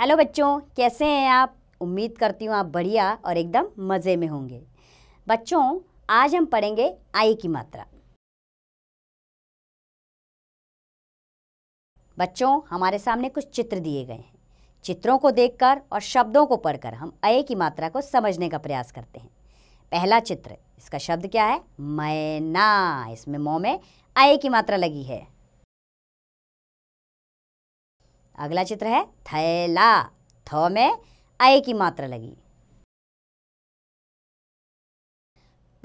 hello बच्चों कैसे हैं आप उम्मीद करती हूँ आप बढ़िया और एकदम मज़े में होंगे बच्चों आज हम पढ़ेंगे आई की मात्रा बच्चों हमारे सामने कुछ चित्र दिए गए हैं चित्रों को देखकर और शब्दों को पढ़कर हम अय की मात्रा को समझने का प्रयास करते हैं पहला चित्र इसका शब्द क्या है मैना इसमें मो में आय की मात्रा लगी है अगला चित्र है थैला थ में आय की मात्रा लगी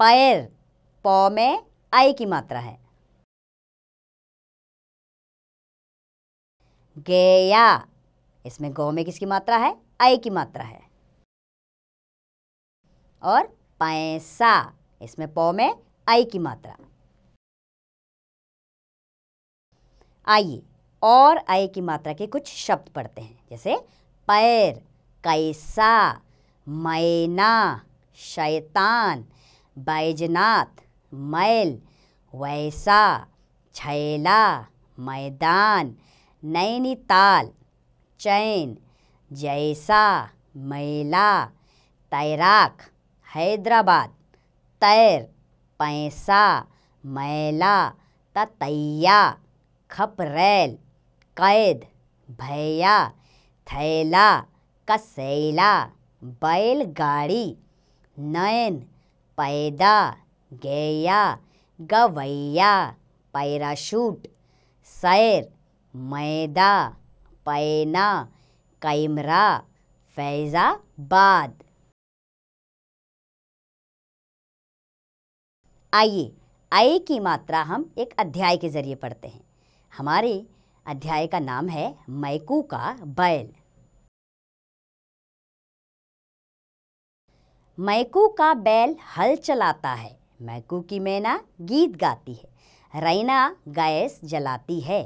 पैर प में आय की मात्रा है गया इसमें गौ में किसकी मात्रा है आय की मात्रा है और पैसा इसमें पौ में आई की मात्रा आइए और आई की मात्रा के कुछ शब्द पढ़ते हैं जैसे पैर कैसा मैना शैतान बैजनाथ मैल वैसा छैला मैदान नैनीताल चैन जैसा मैला तैराक हैदराबाद तैर पैसा मैला ततैया खपरेल कैद भैया थैला कसैला बैलगाड़ी नैन पैदा गैया गवैया पैराशूट सैर मैदा पैना कैमरा फैज़ाबाद आइए आय की मात्रा हम एक अध्याय के ज़रिए पढ़ते हैं हमारे अध्याय का नाम है मैकू का बैल मैकू का बैल हल चलाता है मैकू की मैना गीत गाती है रैना गैस जलाती है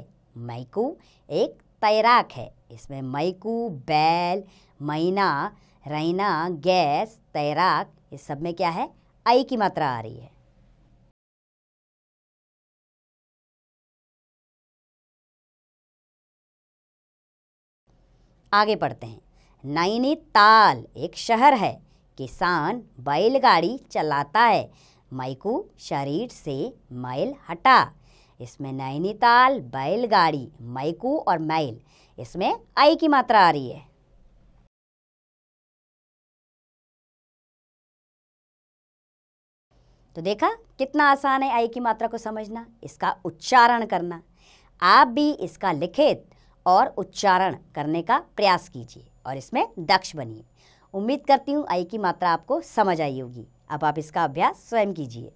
मैकू एक तैराक है इसमें मैकू बैल मैना रैना गैस तैराक इस सब में क्या है आई की मात्रा आ रही है आगे पढ़ते हैं नैनीताल एक शहर है किसान बैलगाड़ी चलाता है मैकू शरीर से मैल हटा इसमें नैनीताल बैलगाड़ी मैकू और मैल इसमें आई की मात्रा आ रही है तो देखा कितना आसान है आई की मात्रा को समझना इसका उच्चारण करना आप भी इसका लिखित और उच्चारण करने का प्रयास कीजिए और इसमें दक्ष बनिए उम्मीद करती हूँ आई की मात्रा आपको समझ आई होगी अब आप इसका अभ्यास स्वयं कीजिए